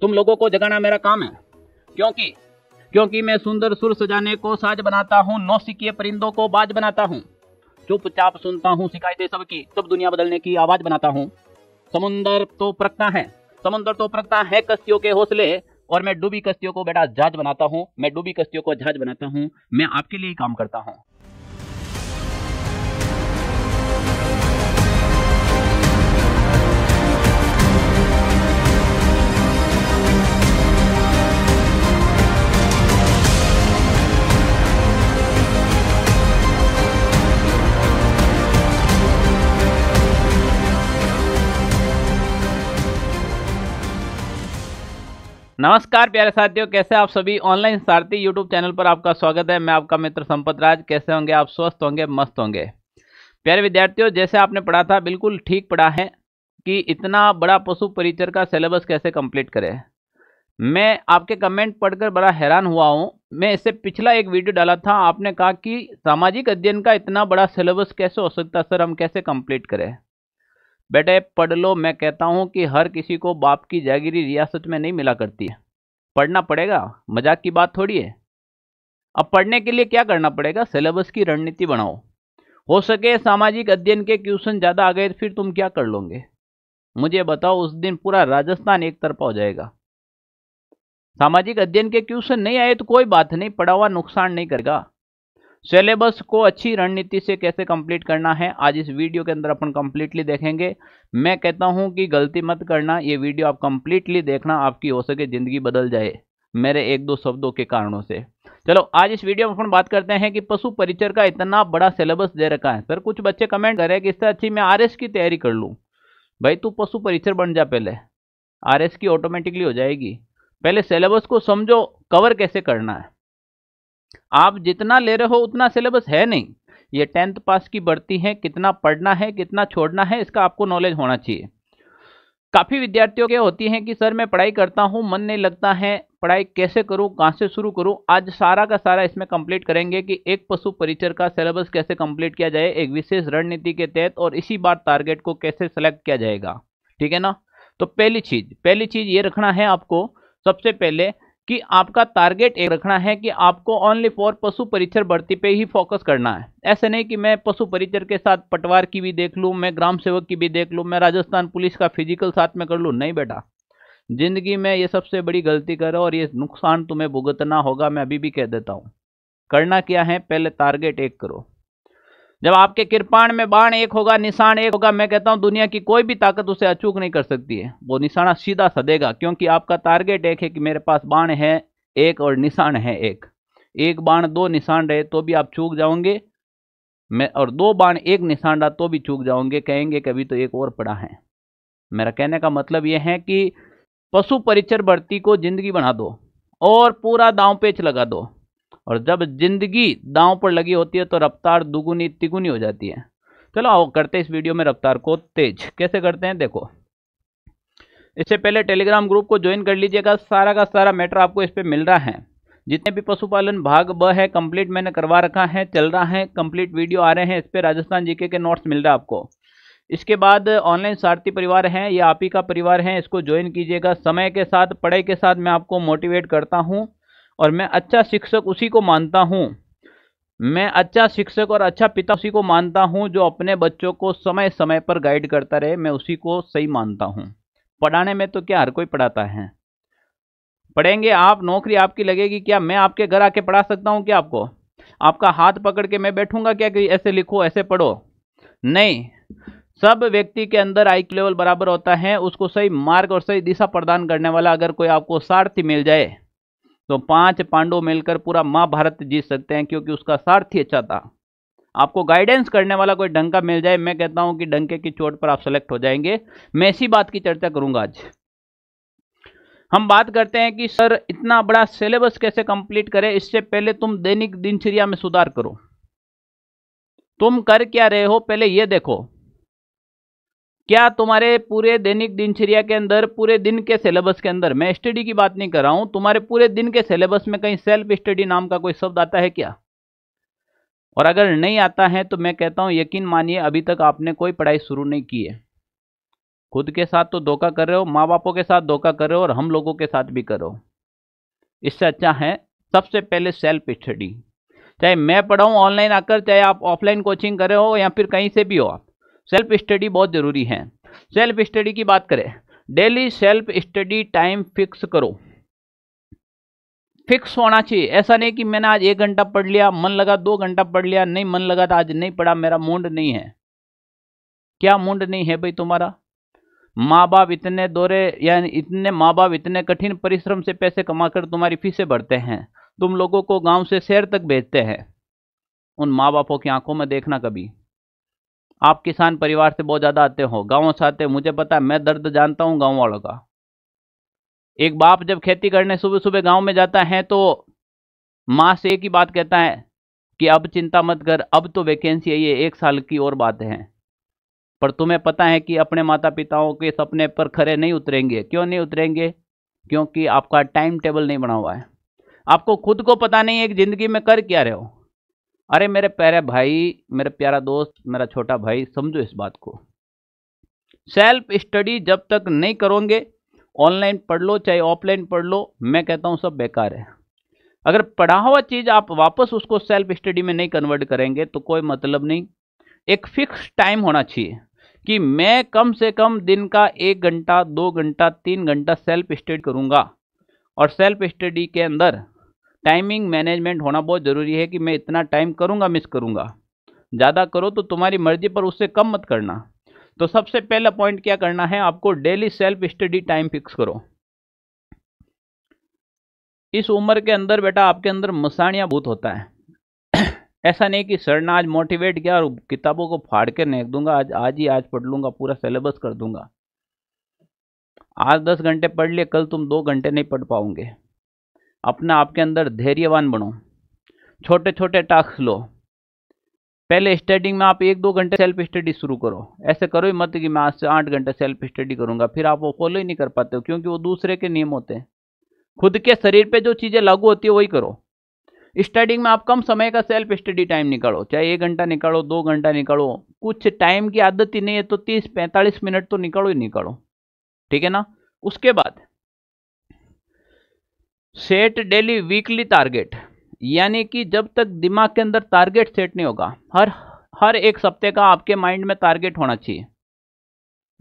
तुम लोगों को जगाना मेरा काम है क्योंकि क्योंकि मैं सुंदर सुर सजाने को साज बनाता हूँ नौसिकीय परिंदों को बाज बनाता हूँ चुपचाप सुनता हूँ शिकायतें सबकी सब दुनिया बदलने की आवाज बनाता हूँ समुंदर तो प्रकता है समुंदर तो प्रकता है कश्तियों के हौसले और मैं डूबी कश्तियों को बेटा जहाज बनाता हूँ मैं डूबी कश्तियों को जहाज बनाता हूँ मैं आपके लिए काम करता हूँ नमस्कार प्यारे साथियों कैसे आप सभी ऑनलाइन सारथी यूट्यूब चैनल पर आपका स्वागत है मैं आपका मित्र संपत राज कैसे होंगे आप स्वस्थ होंगे मस्त होंगे प्यारे विद्यार्थियों जैसे आपने पढ़ा था बिल्कुल ठीक पढ़ा है कि इतना बड़ा पशु परिचर का सिलेबस कैसे कंप्लीट करें मैं आपके कमेंट पढ़कर बड़ा हैरान हुआ हूँ मैं इससे पिछला एक वीडियो डाला था आपने कहा कि सामाजिक अध्ययन का इतना बड़ा सिलेबस कैसे हो सकता सर हम कैसे कम्प्लीट करें बेटे पढ़ लो मैं कहता हूँ कि हर किसी को बाप की जागीरी रियासत में नहीं मिला करती है पढ़ना पड़ेगा मजाक की बात थोड़ी है अब पढ़ने के लिए क्या करना पड़ेगा सिलेबस की रणनीति बनाओ हो सके सामाजिक अध्ययन के क्वेश्चन ज़्यादा आ गए फिर तुम क्या कर लोगे मुझे बताओ उस दिन पूरा राजस्थान एक तरफा हो जाएगा सामाजिक अध्ययन के क्वेश्चन नहीं आए तो कोई बात नहीं पढ़ा हुआ नुकसान नहीं करेगा सिलेबस को अच्छी रणनीति से कैसे कंप्लीट करना है आज इस वीडियो के अंदर अपन कंप्लीटली देखेंगे मैं कहता हूं कि गलती मत करना ये वीडियो आप कंप्लीटली देखना आपकी हो सके ज़िंदगी बदल जाए मेरे एक दो शब्दों के कारणों से चलो आज इस वीडियो में अपन बात करते हैं कि पशु परिचर का इतना बड़ा सिलेबस दे रखा है सर कुछ बच्चे कमेंट करें कि इससे अच्छी मैं आर की तैयारी कर लूँ भाई तू पशु परिचर बन जा पहले आर की ऑटोमेटिकली हो जाएगी पहले सिलेबस को समझो कवर कैसे करना है आप जितना ले रहे हो उतना सिलेबस है नहीं ये टेंथ पास की बढ़ती है कितना पढ़ना है कितना छोड़ना है इसका आपको नॉलेज होना चाहिए काफ़ी विद्यार्थियों के होती हैं कि सर मैं पढ़ाई करता हूँ मन नहीं लगता है पढ़ाई कैसे करूँ कहाँ से शुरू करूँ आज सारा का सारा इसमें कंप्लीट करेंगे कि एक पशु परिचर का सिलेबस कैसे कंप्लीट किया जाए एक विशेष रणनीति के तहत और इसी बार टारगेट को कैसे सेलेक्ट किया जाएगा ठीक है ना तो पहली चीज़ पहली चीज़ ये रखना है आपको सबसे पहले कि आपका टारगेट एक रखना है कि आपको ओनली फॉर पशु परिचर भर्ती पे ही फोकस करना है ऐसे नहीं कि मैं पशु परिचर के साथ पटवार की भी देख लूँ मैं ग्राम सेवक की भी देख लूँ मैं राजस्थान पुलिस का फिजिकल साथ में कर लूँ नहीं बेटा ज़िंदगी में ये सबसे बड़ी गलती करो और ये नुकसान तुम्हें भुगतना होगा मैं अभी भी कह देता हूँ करना क्या है पहले टारगेट एक करो जब आपके कृपाण में बाण एक होगा निशान एक होगा मैं कहता हूं दुनिया की कोई भी ताकत उसे अचूक नहीं कर सकती है वो निशाना सीधा सा देगा क्योंकि आपका टारगेट एक है कि मेरे पास बाण है एक और निशान है एक एक बाण दो निशान रहे तो भी आप चूक जाओगे मैं और दो बाण एक निशान रहा तो भी चूक जाओगे कहेंगे कभी तो एक और पड़ा है मेरा कहने का मतलब यह है कि पशु परिचर बढ़ती को जिंदगी बना दो और पूरा दाव पेच लगा दो और जब जिंदगी दांव पर लगी होती है तो रफ्तार दुगुनी तिगुनी हो जाती है चलो आओ करते इस वीडियो में रफ्तार को तेज कैसे करते हैं देखो इससे पहले टेलीग्राम ग्रुप को ज्वाइन कर लीजिएगा सारा का सारा मैटर आपको इस पर मिल रहा है जितने भी पशुपालन भाग ब है कंप्लीट मैंने करवा रखा है चल रहा है कंप्लीट वीडियो आ रहे हैं इस पर राजस्थान जीके के नोट्स मिल रहा है आपको इसके बाद ऑनलाइन सारथी परिवार है या आप ही का परिवार है इसको ज्वाइन कीजिएगा समय के साथ पढ़ाई के साथ मैं आपको मोटिवेट करता हूँ और मैं अच्छा शिक्षक उसी को मानता हूँ मैं अच्छा शिक्षक और अच्छा पिता उसी को मानता हूँ जो अपने बच्चों को समय समय पर गाइड करता रहे मैं उसी को सही मानता हूँ पढ़ाने में तो क्या हर कोई पढ़ाता है पढ़ेंगे आप नौकरी आपकी लगेगी क्या मैं आपके घर आके पढ़ा सकता हूँ क्या आपको आपका हाथ पकड़ के मैं बैठूंगा क्या कि ऐसे लिखो ऐसे पढ़ो नहीं सब व्यक्ति के अंदर आई लेवल बराबर होता है उसको सही मार्ग और सही दिशा प्रदान करने वाला अगर कोई आपको सारथी मिल जाए तो पांच पांडव मिलकर पूरा महाभारत जीत सकते हैं क्योंकि उसका सारथी अच्छा था आपको गाइडेंस करने वाला कोई डंका मिल जाए मैं कहता हूं कि डंके की चोट पर आप सेलेक्ट हो जाएंगे मैं इसी बात की चर्चा करूंगा आज हम बात करते हैं कि सर इतना बड़ा सिलेबस कैसे कंप्लीट करें इससे पहले तुम दैनिक दिनचर्या में सुधार करो तुम कर क्या रहे हो पहले यह देखो क्या तुम्हारे पूरे दैनिक दिनचर्या के अंदर पूरे दिन के सिलेबस के अंदर मैं स्टडी की बात नहीं कर रहा हूं तुम्हारे पूरे दिन के सिलेबस में कहीं सेल्फ स्टडी नाम का कोई शब्द आता है क्या और अगर नहीं आता है तो मैं कहता हूं यकीन मानिए अभी तक आपने कोई पढ़ाई शुरू नहीं की है खुद के साथ तो धोखा कर रहे हो माँ बापों के साथ धोखा कर रहे हो और हम लोगों के साथ भी करो इससे अच्छा है सबसे पहले सेल्फ स्टडी चाहे मैं पढ़ाऊँ ऑनलाइन आकर चाहे आप ऑफलाइन कोचिंग कर रहे हो या फिर कहीं से भी हो आप सेल्फ स्टडी बहुत ज़रूरी है सेल्फ स्टडी की बात करें daily self study time fix करो फिक्स होना चाहिए ऐसा नहीं कि मैंने आज एक घंटा पढ़ लिया मन लगा दो घंटा पढ़ लिया नहीं मन लगा तो आज नहीं पढ़ा मेरा मूड नहीं है क्या मूड नहीं है भाई तुम्हारा माँ बाप इतने दौरे यानी इतने माँ बाप इतने कठिन परिश्रम से पैसे कमाकर तुम्हारी फीसें भरते हैं तुम लोगों को गांव से शहर तक भेजते हैं उन माँ बापों की आंखों में देखना कभी आप किसान परिवार से बहुत ज़्यादा आते हो गाँव से आते हो मुझे पता है मैं दर्द जानता हूँ गाँव वालों का एक बाप जब खेती करने सुबह सुबह गाँव में जाता है तो माँ से एक ही बात कहता है कि अब चिंता मत कर अब तो वैकेंसी है ये एक साल की और बात है पर तुम्हें पता है कि अपने माता पिताओं के सपने पर खरे नहीं उतरेंगे क्यों नहीं उतरेंगे क्योंकि आपका टाइम टेबल नहीं बना हुआ है आपको खुद को पता नहीं है कि ज़िंदगी में कर क्या रहे हो अरे मेरे प्यारे भाई मेरे प्यारा दोस्त मेरा छोटा भाई समझो इस बात को सेल्फ स्टडी जब तक नहीं करोगे ऑनलाइन पढ़ लो चाहे ऑफलाइन पढ़ लो मैं कहता हूँ सब बेकार है अगर पढ़ा हुआ चीज़ आप वापस उसको सेल्फ स्टडी में नहीं कन्वर्ट करेंगे तो कोई मतलब नहीं एक फिक्स टाइम होना चाहिए कि मैं कम से कम दिन का एक घंटा दो घंटा तीन घंटा सेल्फ स्टडी करूँगा और सेल्फ स्टडी के अंदर टाइमिंग मैनेजमेंट होना बहुत ज़रूरी है कि मैं इतना टाइम करूँगा मिस करूँगा ज़्यादा करो तो तुम्हारी मर्जी पर उससे कम मत करना तो सबसे पहला पॉइंट क्या करना है आपको daily self study time fix करो इस उम्र के अंदर बेटा आपके अंदर मसाणिया बहुत होता है ऐसा नहीं कि सर ने आज मोटिवेट किया और किताबों को फाड़ के नेक दूंगा आज आज ही आज पढ़ लूंगा पूरा सिलेबस कर दूंगा आज दस घंटे पढ़ लिए कल तुम दो घंटे नहीं पढ़ पाओगे अपना आपके अंदर धैर्यवान बनो छोटे छोटे टास्क लो पहले स्टार्टिंग में आप एक दो घंटे सेल्फ स्टडी शुरू करो ऐसे करो ही मत कि मैं आज से आठ घंटे सेल्फ स्टडी करूंगा फिर आप वो फॉलो ही नहीं कर पाते हो क्योंकि वो दूसरे के नियम होते हैं खुद के शरीर पे जो चीज़ें लागू होती है वही करो स्टार्टिंग में आप कम समय का सेल्फ स्टडी टाइम निकालो चाहे एक घंटा निकालो दो घंटा निकालो कुछ टाइम की आदत ही नहीं है तो तीस पैंतालीस मिनट तो निकालो ही निकालो ठीक है ना उसके बाद सेट डेली वीकली टारगेट यानी कि जब तक दिमाग के अंदर टारगेट सेट नहीं होगा हर हर एक सप्ते का आपके माइंड में टारगेट होना चाहिए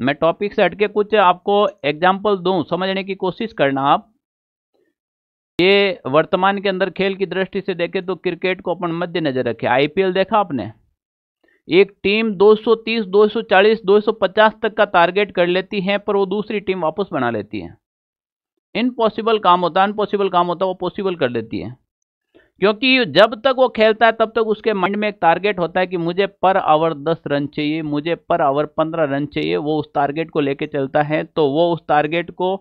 मैं टॉपिक से हटके कुछ आपको एग्जाम्पल दूं समझने की कोशिश करना आप ये वर्तमान के अंदर खेल की दृष्टि से देखें तो क्रिकेट को अपन नजर रखें आईपीएल देखा आपने एक टीम 230, 240, 250 तक का टारगेट कर लेती है पर वो दूसरी टीम वापस बना लेती है इनपॉसिबल काम होता है अनपॉसिबल काम होता है वो पॉसिबल कर देती है क्योंकि जब तक वो खेलता है तब तक उसके माइंड में एक टारगेट होता है कि मुझे पर आवर दस रन चाहिए मुझे पर आवर पंद्रह रन चाहिए वो उस टारगेट को लेके चलता है तो वो उस टारगेट को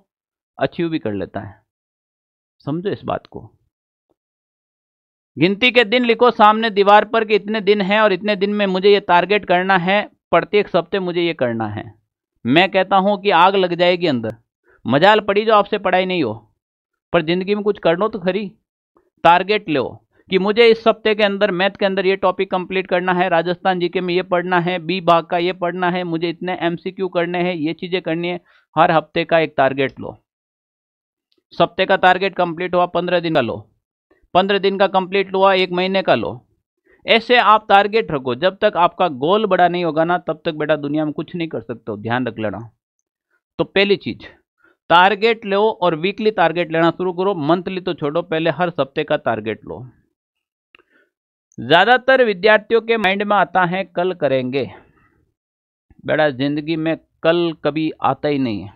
अचीव भी कर लेता है समझो इस बात को गिनती के दिन लिखो सामने दीवार पर कि इतने दिन हैं और इतने दिन में मुझे ये टारगेट करना है प्रत्येक सप्ते मुझे ये करना है मैं कहता हूं कि आग लग जाएगी अंदर मजाल पड़ी जो आपसे पढ़ाई नहीं हो पर ज़िंदगी में कुछ कर लो तो खरी टारगेट लो कि मुझे इस हफ्ते के अंदर मैथ के अंदर ये टॉपिक कंप्लीट करना है राजस्थान जीके में ये पढ़ना है बी भाग का ये पढ़ना है मुझे इतने एमसीक्यू करने हैं ये चीज़ें करनी है हर हफ्ते का एक टारगेट लो सप्ते का टारगेट कंप्लीट हुआ पंद्रह दिन का लो पंद्रह दिन का कंप्लीट हुआ एक महीने का लो ऐसे आप टारगेट रखो जब तक आपका गोल बड़ा नहीं होगा ना तब तक बेटा दुनिया में कुछ नहीं कर सकते हो ध्यान रख लेना तो पहली चीज़ टारगेट लो और वीकली टारगेट लेना शुरू करो मंथली तो छोड़ो पहले हर सप्ते का टारगेट लो ज्यादातर विद्यार्थियों के माइंड में आता है कल करेंगे बेटा जिंदगी में कल कभी आता ही नहीं है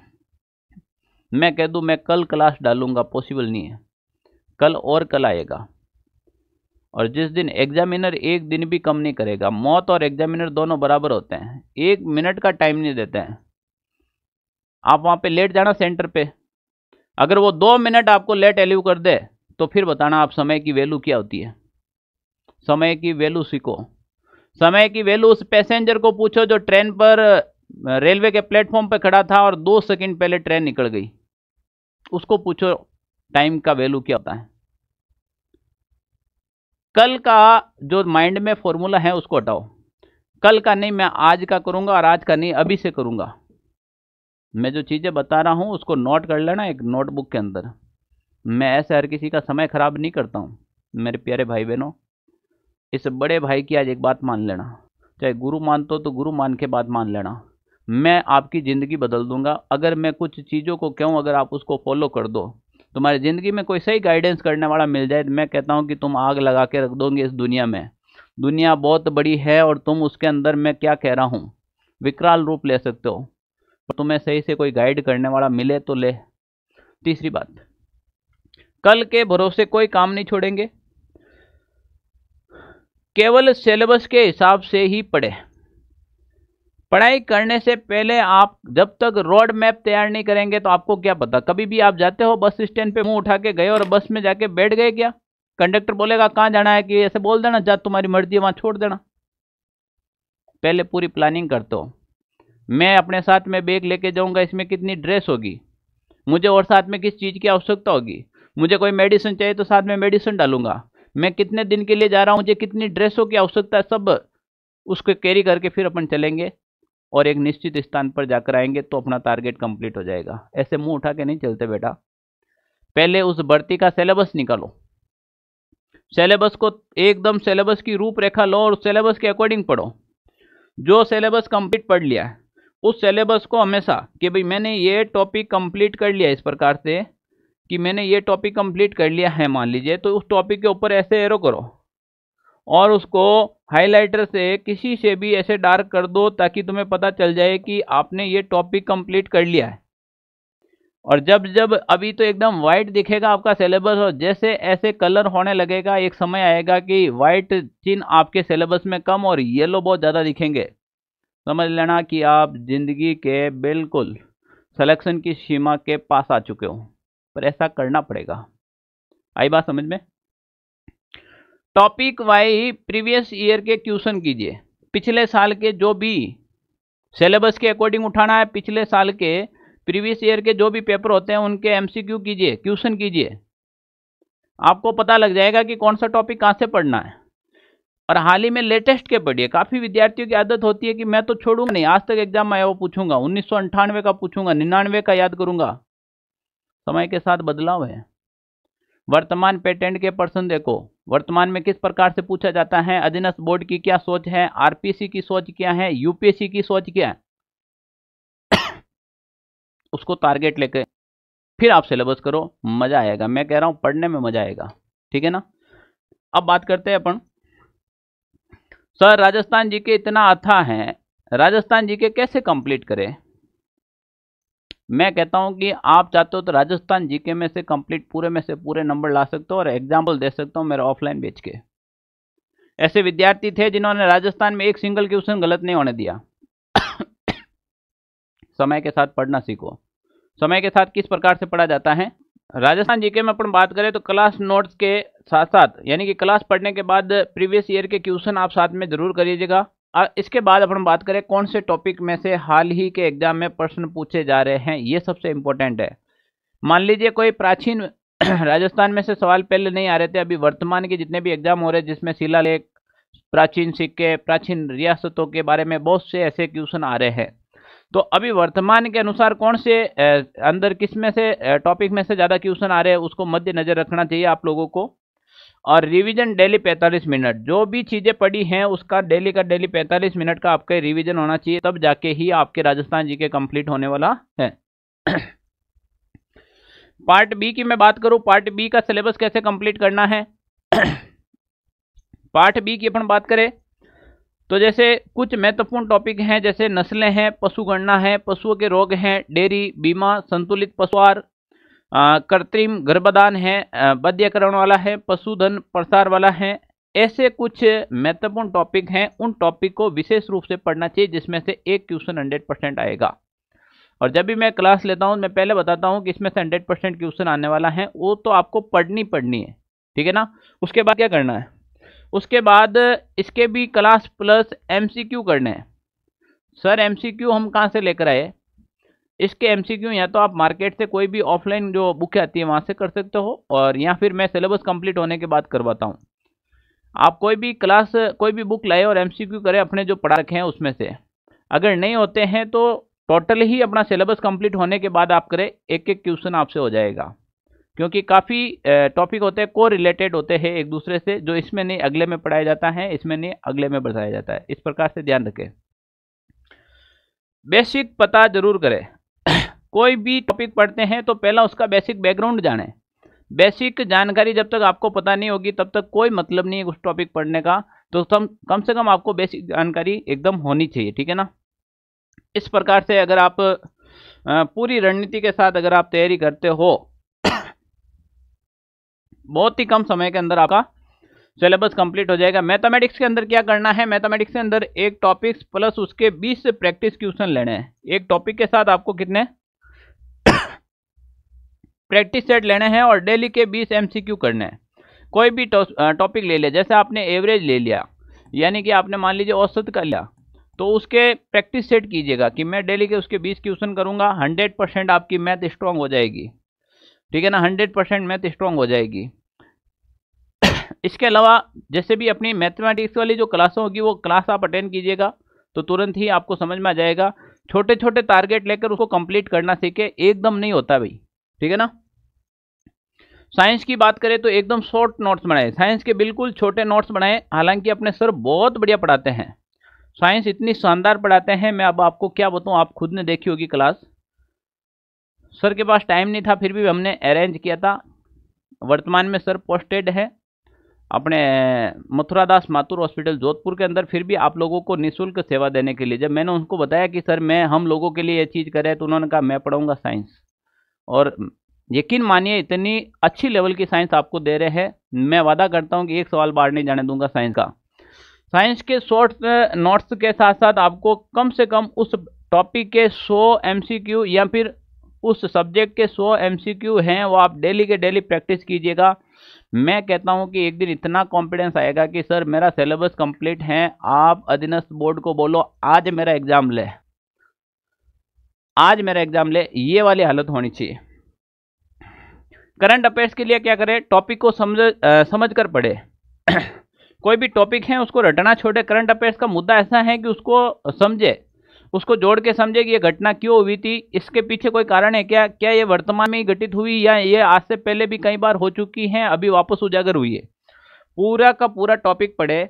मैं कह दूं मैं कल क्लास डालूंगा पॉसिबल नहीं है कल और कल आएगा और जिस दिन एग्जामिनर एक दिन भी कम नहीं करेगा मौत और एग्जामिनर दोनों बराबर होते हैं एक मिनट का टाइम नहीं देते हैं आप वहाँ पे लेट जाना सेंटर पे अगर वो दो मिनट आपको लेट एलिव कर दे तो फिर बताना आप समय की वैल्यू क्या होती है समय की वैल्यू सीखो समय की वैल्यू उस पैसेंजर को पूछो जो ट्रेन पर रेलवे के प्लेटफॉर्म पर खड़ा था और दो सेकेंड पहले ट्रेन निकल गई उसको पूछो टाइम का वैल्यू क्या होता है कल का जो माइंड में फॉर्मूला है उसको हटाओ कल का नहीं मैं आज का करूंगा और आज का नहीं अभी से करूंगा मैं जो चीज़ें बता रहा हूँ उसको नोट कर लेना एक नोटबुक के अंदर मैं ऐसे हर किसी का समय ख़राब नहीं करता हूँ मेरे प्यारे भाई बहनों इस बड़े भाई की आज एक बात मान लेना चाहे गुरु मानते हो तो गुरु मान के बात मान लेना मैं आपकी ज़िंदगी बदल दूंगा अगर मैं कुछ चीज़ों को कहूँ अगर आप उसको फॉलो कर दो तुम्हारी ज़िंदगी में कोई सही गाइडेंस करने वाला मिल जाए तो मैं कहता हूँ कि तुम आग लगा के रख दोगे इस दुनिया में दुनिया बहुत बड़ी है और तुम उसके अंदर मैं क्या कह रहा हूँ विकराल रूप ले सकते हो तुम्हें सही से कोई गाइड करने वाला मिले तो ले तीसरी बात कल के भरोसे कोई काम नहीं छोड़ेंगे केवल सिलेबस के हिसाब से ही पढ़े पढ़ाई करने से पहले आप जब तक रोड मैप तैयार नहीं करेंगे तो आपको क्या पता कभी भी आप जाते हो बस स्टैंड पे मुंह उठा के गए और बस में जाके बैठ गए क्या कंडक्टर बोलेगा कहाँ जाना है कि ऐसे बोल देना जा तुम्हारी मर्जी है वहां छोड़ देना पहले पूरी प्लानिंग करते हो मैं अपने साथ में बैग लेके जाऊंगा इसमें कितनी ड्रेस होगी मुझे और साथ में किस चीज़ की आवश्यकता होगी मुझे कोई मेडिसिन चाहिए तो साथ में मेडिसिन डालूंगा मैं कितने दिन के लिए जा रहा हूँ मुझे कितनी ड्रेसों की आवश्यकता है सब उसको कैरी करके फिर अपन चलेंगे और एक निश्चित स्थान पर जाकर आएंगे तो अपना टारगेट कंप्लीट हो जाएगा ऐसे मुंह उठा के नहीं चलते बेटा पहले उस भर्ती का सिलेबस निकालो सिलेबस को एकदम सिलेबस की रूपरेखा लो और सिलेबस के अकॉर्डिंग पढ़ो जो सिलेबस कंप्लीट पढ़ लिया है उस सिलेबस को हमेशा कि भाई मैंने ये टॉपिक कंप्लीट कर लिया इस प्रकार से कि मैंने ये टॉपिक कंप्लीट कर लिया है मान लीजिए तो उस टॉपिक के ऊपर ऐसे एरो करो और उसको हाइलाइटर से किसी से भी ऐसे डार्क कर दो ताकि तुम्हें पता चल जाए कि आपने ये टॉपिक कंप्लीट कर लिया है और जब जब अभी तो एकदम वाइट दिखेगा आपका सिलेबस और जैसे ऐसे कलर होने लगेगा एक समय आएगा कि वाइट चिन्ह आपके सिलेबस में कम और येलो बहुत ज़्यादा दिखेंगे समझ लेना कि आप ज़िंदगी के बिल्कुल सलेक्शन की सीमा के पास आ चुके हो पर ऐसा करना पड़ेगा आई बात समझ में टॉपिक वाई प्रीवियस ईयर के क्वेश्चन कीजिए पिछले साल के जो भी सिलेबस के अकॉर्डिंग उठाना है पिछले साल के प्रीवियस ईयर के जो भी पेपर होते हैं उनके एमसीक्यू कीजिए क्वेश्चन कीजिए आपको पता लग जाएगा कि कौन सा टॉपिक कहाँ से पढ़ना है और हाल ही में लेटेस्ट के पढ़िए काफ़ी विद्यार्थियों की आदत होती है कि मैं तो छोड़ूंगा नहीं आज तक एग्जाम में वो पूछूंगा उन्नीस का पूछूंगा निन्यानवे का याद करूंगा समय के साथ बदलाव है वर्तमान पेटेंट के प्रश्न देखो वर्तमान में किस प्रकार से पूछा जाता है अधीनस्थ बोर्ड की क्या सोच है आरपीसी की सोच क्या है यूपीएससी की सोच क्या है उसको टारगेट लेके फिर आप सिलेबस करो मजा आएगा मैं कह रहा हूं पढ़ने में मजा आएगा ठीक है ना अब बात करते हैं अपन सर तो राजस्थान जी के इतना अथा है राजस्थान जी के कैसे कंप्लीट करें मैं कहता हूं कि आप चाहते हो तो राजस्थान जीके में से कंप्लीट पूरे में से पूरे नंबर ला सकते हो और एग्जाम्पल दे सकता हूं मेरा ऑफलाइन बेच के ऐसे विद्यार्थी थे जिन्होंने राजस्थान में एक सिंगल क्वेश्चन गलत नहीं होने दिया समय के साथ पढ़ना सीखो समय के साथ किस प्रकार से पढ़ा जाता है राजस्थान जीके में अपन बात करें तो क्लास नोट्स के साथ साथ यानी कि क्लास पढ़ने के बाद प्रीवियस ईयर के क्वेश्चन आप साथ में जरूर करिएगा और इसके बाद अपन बात करें कौन से टॉपिक में से हाल ही के एग्जाम में प्रश्न पूछे जा रहे हैं ये सबसे इम्पोर्टेंट है मान लीजिए कोई प्राचीन राजस्थान में से सवाल पहले नहीं आ रहे थे अभी वर्तमान के जितने भी एग्जाम हो रहे हैं जिसमें शिला प्राचीन सिक्के प्राचीन रियासतों के बारे में बहुत से ऐसे क्वेश्चन आ रहे हैं तो अभी वर्तमान के अनुसार कौन से अंदर किस में से टॉपिक में से ज़्यादा क्वेश्चन आ रहे हैं उसको मद्देनजर रखना चाहिए आप लोगों को और रिवीजन डेली 45 मिनट जो भी चीज़ें पड़ी हैं उसका डेली का डेली 45 मिनट का आपका रिवीजन होना चाहिए तब जाके ही आपके राजस्थान जी के कंप्लीट होने वाला है पार्ट बी की मैं बात करूँ पार्ट बी का सिलेबस कैसे कंप्लीट करना है पार्ट बी की अपन बात करें तो जैसे कुछ महत्वपूर्ण टॉपिक हैं जैसे नस्लें हैं पशु गणना है पशुओं के रोग हैं डेयरी बीमा संतुलित पशुआर कृत्रिम गर्भदान है बद्यकरण वाला है पशुधन प्रसार वाला है ऐसे कुछ महत्वपूर्ण टॉपिक हैं उन टॉपिक को विशेष रूप से पढ़ना चाहिए जिसमें से एक क्वेश्चन हंड्रेड परसेंट आएगा और जब भी मैं क्लास लेता हूँ मैं पहले बताता हूँ कि इसमें से हंड्रेड परसेंट क्वेश्चन आने वाला है वो तो आपको पढ़नी पढ़नी है ठीक है ना उसके बाद क्या करना है उसके बाद इसके भी क्लास प्लस एमसीक्यू करने हैं सर एमसीक्यू हम कहाँ से लेकर आए इसके एमसीक्यू या तो आप मार्केट से कोई भी ऑफलाइन जो बुकें आती है वहाँ से कर सकते हो और या फिर मैं सिलेबस कंप्लीट होने के बाद करवाता हूँ आप कोई भी क्लास कोई भी बुक लाए और क्यू करें अपने जो पढ़ा रखे हैं उसमें से अगर नहीं होते हैं तो टोटल ही अपना सिलेबस कंप्लीट होने के बाद आप करें एक एक क्वेश्चन आपसे हो जाएगा क्योंकि काफ़ी टॉपिक होते हैं को रिलेटेड होते हैं एक दूसरे से जो इसमें नहीं अगले में पढ़ाया जाता है इसमें नहीं अगले में बताया जाता है इस प्रकार से ध्यान रखें बेसिक पता जरूर करें कोई भी टॉपिक पढ़ते हैं तो पहला उसका बेसिक बैकग्राउंड जाने बेसिक जानकारी जब तक आपको पता नहीं होगी तब तक कोई मतलब नहीं है उस टॉपिक पढ़ने का तो कम कम से कम आपको बेसिक जानकारी एकदम होनी चाहिए ठीक है ना इस प्रकार से अगर आप पूरी रणनीति के साथ अगर आप तैयारी करते हो बहुत ही कम समय के अंदर आपका सिलेबस कंप्लीट हो जाएगा मैथमेटिक्स के अंदर क्या करना है मैथमेटिक्स के अंदर एक टॉपिक प्लस उसके 20 से प्रैक्टिस क्वेश्चन लेने हैं एक टॉपिक के साथ आपको कितने प्रैक्टिस सेट लेने हैं और डेली के 20 एमसीक्यू करने हैं कोई भी टॉपिक ले लिया जैसे आपने एवरेज ले लिया यानी कि आपने मान लीजिए औसत कर लिया तो उसके प्रैक्टिस सेट कीजिएगा कि मैं डेली के उसके बीस क्वेश्चन करूंगा हंड्रेड परसेंट आपकी मैथ स्ट्रांग हो जाएगी ठीक है ना हंड्रेड परसेंट मैथ स्ट्रांग हो जाएगी इसके अलावा जैसे भी अपनी मैथमेटिक्स वाली जो क्लास होगी वो क्लास आप अटेंड कीजिएगा तो तुरंत ही आपको समझ में आ जाएगा छोटे छोटे टारगेट लेकर उसको कंप्लीट करना सीखे एकदम नहीं होता भाई ठीक है ना साइंस की बात करें तो एकदम शॉर्ट नोट्स बनाए साइंस के बिल्कुल छोटे नोट्स बनाए हालांकि अपने सर बहुत बढ़िया पढ़ाते हैं साइंस इतनी शानदार पढ़ाते हैं मैं अब आपको क्या बताऊँ आप खुद ने देखी होगी क्लास सर के पास टाइम नहीं था फिर भी हमने अरेंज किया था वर्तमान में सर पोस्टेड है अपने मथुरादास माथुर हॉस्पिटल जोधपुर के अंदर फिर भी आप लोगों को निःशुल्क सेवा देने के लिए जब मैंने उनको बताया कि सर मैं हम लोगों के लिए ये चीज़ करें तो उन्होंने कहा मैं पढ़ाऊँगा साइंस और यकीन मानिए इतनी अच्छी लेवल की साइंस आपको दे रहे हैं मैं वादा करता हूँ कि एक सवाल बाहर नहीं जाने दूंगा साइंस का साइंस के शॉर्ट नोट्स के साथ साथ आपको कम से कम उस टॉपिक के 100 एम या फिर उस सब्जेक्ट के 100 एम हैं वो आप डेली के डेली प्रैक्टिस कीजिएगा मैं कहता हूं कि एक दिन इतना कॉन्फिडेंस आएगा कि सर मेरा सिलेबस कंप्लीट है आप अधीनस्थ बोर्ड को बोलो आज मेरा एग्जाम ले आज मेरा एग्जाम ले ये वाली हालत होनी चाहिए करंट अफेयर्स के लिए क्या करें टॉपिक को समझ समझ कर पढ़े कोई भी टॉपिक है उसको रटना छोड़े करंट अफेयर्स का मुद्दा ऐसा है कि उसको समझे उसको जोड़ के समझे कि ये घटना क्यों हुई थी इसके पीछे कोई कारण है क्या क्या ये वर्तमान में ही घटित हुई या ये आज से पहले भी कई बार हो चुकी हैं अभी वापस उजागर हुई है पूरा का पूरा टॉपिक पढ़े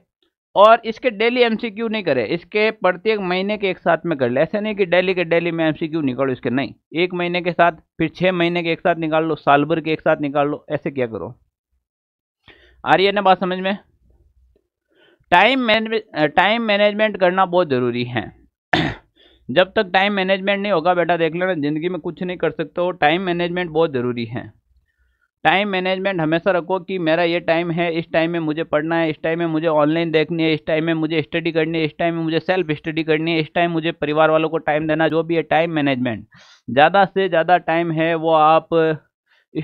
और इसके डेली एमसीक्यू नहीं करे इसके प्रत्येक महीने के एक साथ में कर ले ऐसे नहीं कि डेली के डेली में एमसीक्यू निकालो इसके नहीं एक महीने के साथ फिर छः महीने के एक साथ निकाल लो साल भर के एक साथ निकाल लो ऐसे क्या करो आ रही है ना बात समझ में टाइम मैनेज टाइम मैनेजमेंट करना बहुत ज़रूरी है जब तक टाइम मैनेजमेंट नहीं होगा बेटा देख लेना ज़िंदगी में कुछ नहीं कर सकते हो टाइम मैनेजमेंट बहुत ज़रूरी है टाइम मैनेजमेंट हमेशा रखो कि मेरा ये टाइम है इस टाइम में मुझे पढ़ना है इस टाइम में मुझे ऑनलाइन देखनी है इस टाइम में मुझे स्टडी करनी है इस टाइम में मुझे सेल्फ स्टडी करनी है इस टाइम मुझे परिवार वालों को टाइम देना जो भी है टाइम मैनेजमेंट ज़्यादा से ज़्यादा टाइम है वो आप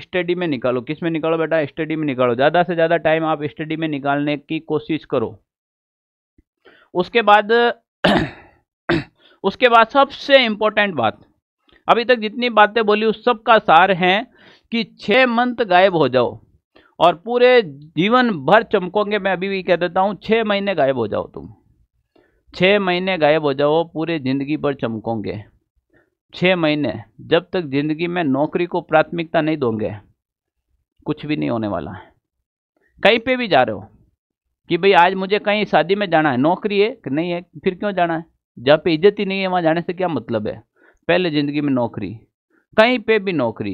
स्टडी में निकालो किस में निकालो बेटा स्टडी में निकालो ज़्यादा से ज़्यादा टाइम आप स्टडी में निकालने की कोशिश करो उसके बाद उसके बाद सबसे इम्पोर्टेंट बात अभी तक जितनी बातें बोली उस सब का सार है कि छः मंथ गायब हो जाओ और पूरे जीवन भर चमकोगे मैं अभी भी कह देता हूँ छः महीने गायब हो जाओ तुम छः महीने गायब हो जाओ पूरे ज़िंदगी भर चमकोगे छः महीने जब तक ज़िंदगी में नौकरी को प्राथमिकता नहीं दोगे कुछ भी नहीं होने वाला है कहीं पे भी जा रहे हो कि भाई आज मुझे कहीं शादी में जाना है नौकरी है कि नहीं है फिर क्यों जाना है जहाँ पे इज्जत ही नहीं है वहाँ जाने से क्या मतलब है पहले ज़िंदगी में नौकरी कहीं पे भी नौकरी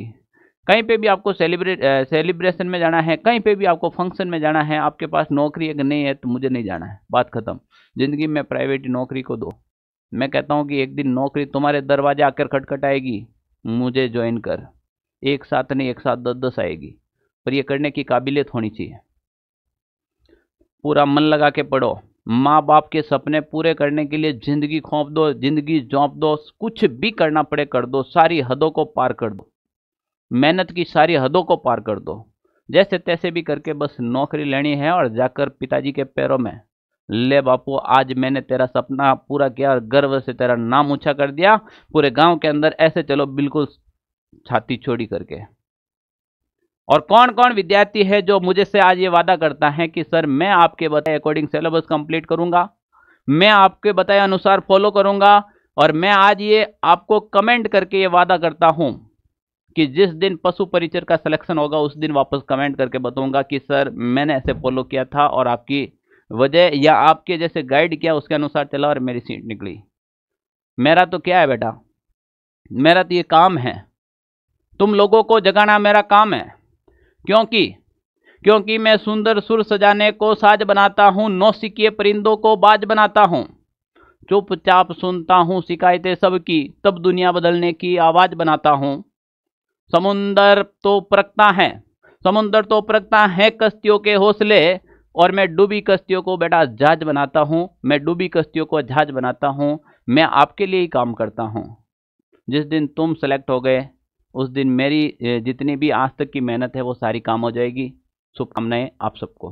कहीं पे भी आपको सेलिब्रेट सेलिब्रेशन में जाना है कहीं पे भी आपको फंक्शन में जाना है आपके पास नौकरी अगर नहीं है तो मुझे नहीं जाना है बात ख़त्म ज़िंदगी में प्राइवेट नौकरी को दो मैं कहता हूँ कि एक दिन नौकरी तुम्हारे दरवाजे आकर खटखटाएगी मुझे ज्वाइन कर एक साथ नहीं एक साथ दस दस आएगी पर यह करने की काबिलियत होनी चाहिए पूरा मन लगा के पढ़ो माँ बाप के सपने पूरे करने के लिए जिंदगी खोप दो जिंदगी जौंप दो कुछ भी करना पड़े कर दो सारी हदों को पार कर दो मेहनत की सारी हदों को पार कर दो जैसे तैसे भी करके बस नौकरी लेनी है और जाकर पिताजी के पैरों में ले बापू आज मैंने तेरा सपना पूरा किया और गर्व से तेरा नाम ऊंचा कर दिया पूरे गांव के अंदर ऐसे चलो बिल्कुल छाती छोड़ी करके और कौन कौन विद्यार्थी है जो मुझे से आज ये वादा करता है कि सर मैं आपके बताए अकॉर्डिंग सिलेबस कंप्लीट करूंगा मैं आपके बताए अनुसार फॉलो करूंगा और मैं आज ये आपको कमेंट करके ये वादा करता हूं कि जिस दिन पशु परिचर का सिलेक्शन होगा उस दिन वापस कमेंट करके बताऊंगा कि सर मैंने ऐसे फॉलो किया था और आपकी वजह या आपके जैसे गाइड किया उसके अनुसार चला और मेरी सीट निकली मेरा तो क्या है बेटा मेरा तो ये काम है तुम लोगों को जगाना मेरा काम है क्योंकि क्योंकि मैं सुंदर सुर सजाने को साज बनाता हूँ नौसिकीय परिंदों को बाज बनाता हूँ चुपचाप सुनता हूँ शिकायतें सबकी तब दुनिया बदलने की आवाज़ बनाता हूँ समुंदर तो प्रकता है समुंदर तो प्रकता है कश्तियों के हौसले और मैं डूबी कश्तियों को बेटा जहाज बनाता हूँ मैं डूबी कश्तियों को जहाज बनाता हूँ मैं आपके लिए ही काम करता हूँ जिस दिन तुम सेलेक्ट हो गए उस दिन मेरी जितनी भी आज तक की मेहनत है वो सारी काम हो जाएगी शुभकामनाएं आप सबको